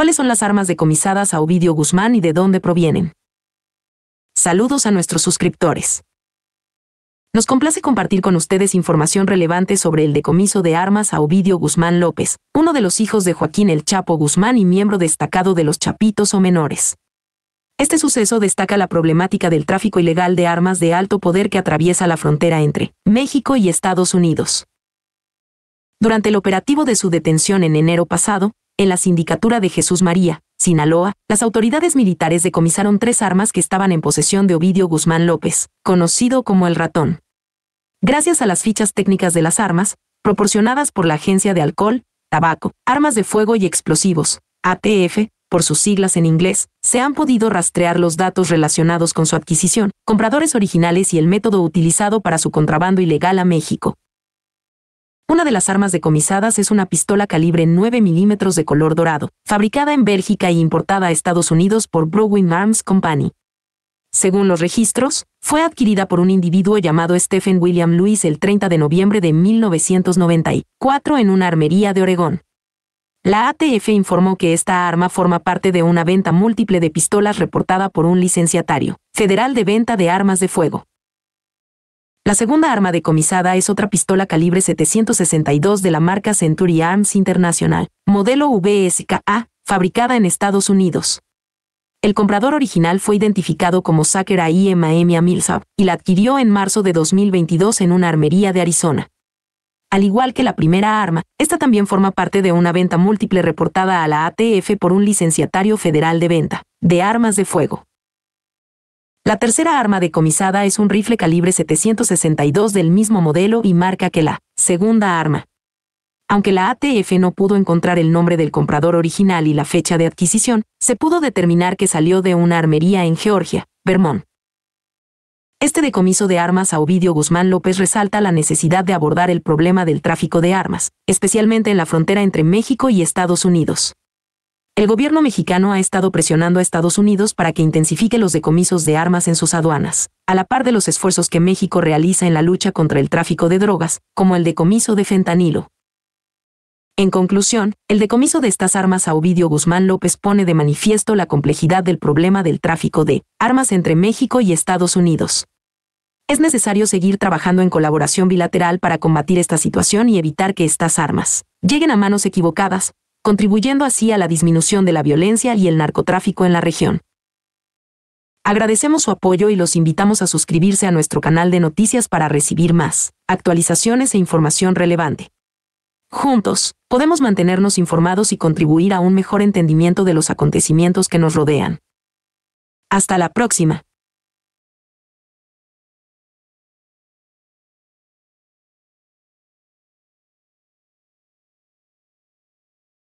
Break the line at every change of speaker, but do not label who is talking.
¿Cuáles son las armas decomisadas a Ovidio Guzmán y de dónde provienen? Saludos a nuestros suscriptores. Nos complace compartir con ustedes información relevante sobre el decomiso de armas a Ovidio Guzmán López, uno de los hijos de Joaquín El Chapo Guzmán y miembro destacado de los Chapitos o Menores. Este suceso destaca la problemática del tráfico ilegal de armas de alto poder que atraviesa la frontera entre México y Estados Unidos. Durante el operativo de su detención en enero pasado, en la sindicatura de Jesús María, Sinaloa, las autoridades militares decomisaron tres armas que estaban en posesión de Ovidio Guzmán López, conocido como el ratón. Gracias a las fichas técnicas de las armas, proporcionadas por la Agencia de Alcohol, Tabaco, Armas de Fuego y Explosivos, ATF, por sus siglas en inglés, se han podido rastrear los datos relacionados con su adquisición, compradores originales y el método utilizado para su contrabando ilegal a México. Una de las armas decomisadas es una pistola calibre 9 milímetros de color dorado, fabricada en Bélgica y e importada a Estados Unidos por Browning Arms Company. Según los registros, fue adquirida por un individuo llamado Stephen William Lewis el 30 de noviembre de 1994 en una armería de Oregón. La ATF informó que esta arma forma parte de una venta múltiple de pistolas reportada por un licenciatario federal de venta de armas de fuego. La segunda arma decomisada es otra pistola calibre 762 de la marca Century Arms International, modelo VSKA, fabricada en Estados Unidos. El comprador original fue identificado como Saker IMM Amilsab y la adquirió en marzo de 2022 en una armería de Arizona. Al igual que la primera arma, esta también forma parte de una venta múltiple reportada a la ATF por un licenciatario federal de venta de armas de fuego. La tercera arma decomisada es un rifle calibre 762 del mismo modelo y marca que la segunda arma. Aunque la ATF no pudo encontrar el nombre del comprador original y la fecha de adquisición, se pudo determinar que salió de una armería en Georgia, Vermont. Este decomiso de armas a Ovidio Guzmán López resalta la necesidad de abordar el problema del tráfico de armas, especialmente en la frontera entre México y Estados Unidos. El gobierno mexicano ha estado presionando a Estados Unidos para que intensifique los decomisos de armas en sus aduanas, a la par de los esfuerzos que México realiza en la lucha contra el tráfico de drogas, como el decomiso de fentanilo. En conclusión, el decomiso de estas armas a Ovidio Guzmán López pone de manifiesto la complejidad del problema del tráfico de armas entre México y Estados Unidos. Es necesario seguir trabajando en colaboración bilateral para combatir esta situación y evitar que estas armas lleguen a manos equivocadas, contribuyendo así a la disminución de la violencia y el narcotráfico en la región. Agradecemos su apoyo y los invitamos a suscribirse a nuestro canal de noticias para recibir más actualizaciones e información relevante. Juntos, podemos mantenernos informados y contribuir a un mejor entendimiento de los acontecimientos que nos rodean. Hasta la próxima.